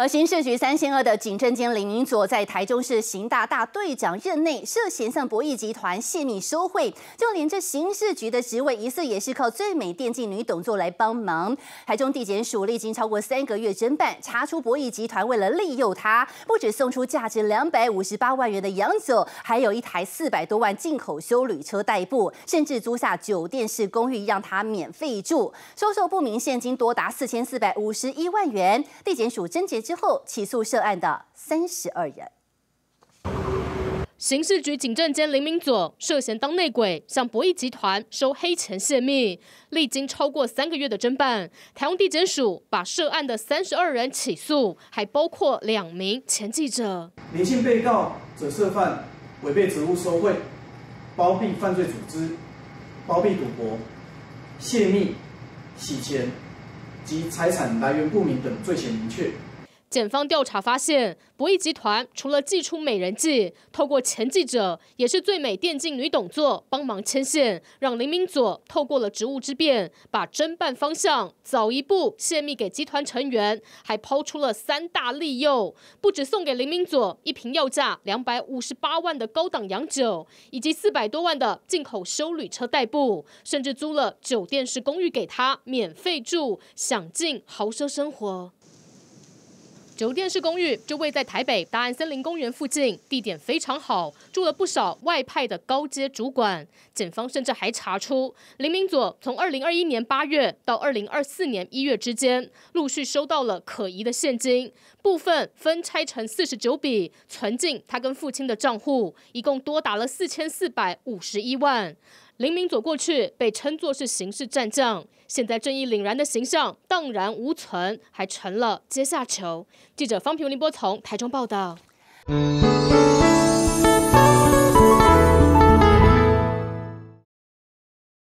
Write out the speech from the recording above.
而刑事局三千二的警政监林明佐，在台中市刑大大队长任内，涉嫌向博弈集团泄密收贿，就连这刑事局的职位疑似也是靠最美电竞女董座来帮忙。台中地检署历经超过三个月侦办，查出博弈集团为了利诱他，不止送出价值两百五十八万元的洋酒，还有一台四百多万进口修旅车代步，甚至租下酒店式公寓让他免费住，收受不明现金多达四千四百五十一万元。地检署侦结。之后起诉涉案的三十二人，刑事局警政监林明佐涉嫌当内鬼，向博弈集团收黑钱泄密。历经超过三个月的侦办，台湾地检署把涉案的三十二人起诉，还包括两名前记者。男信被告则涉犯违背职务收贿、包庇犯罪组织、包庇赌博、泄密、洗钱及财产来源不明等罪嫌明确。检方调查发现，博弈集团除了祭出美人计，透过前记者也是最美电竞女董座帮忙牵线，让林明佐透过了职务之便，把侦办方向早一步泄密给集团成员，还抛出了三大利诱，不止送给林明佐一瓶药价两百五十八万的高档洋酒，以及四百多万的进口修旅车代步，甚至租了酒店式公寓给他免费住，享尽豪奢生活。酒店式公寓就位在台北大安森林公园附近，地点非常好，住了不少外派的高阶主管。检方甚至还查出林明佐从二零二一年八月到二零二四年一月之间，陆续收到了可疑的现金，部分分拆成四十九笔存进他跟父亲的账户，一共多达了四千四百五十一万。林明佐过去被称作是刑事战将，现在正义凛然的形象荡然无存，还成了阶下囚。记者方平、林波从台中报道。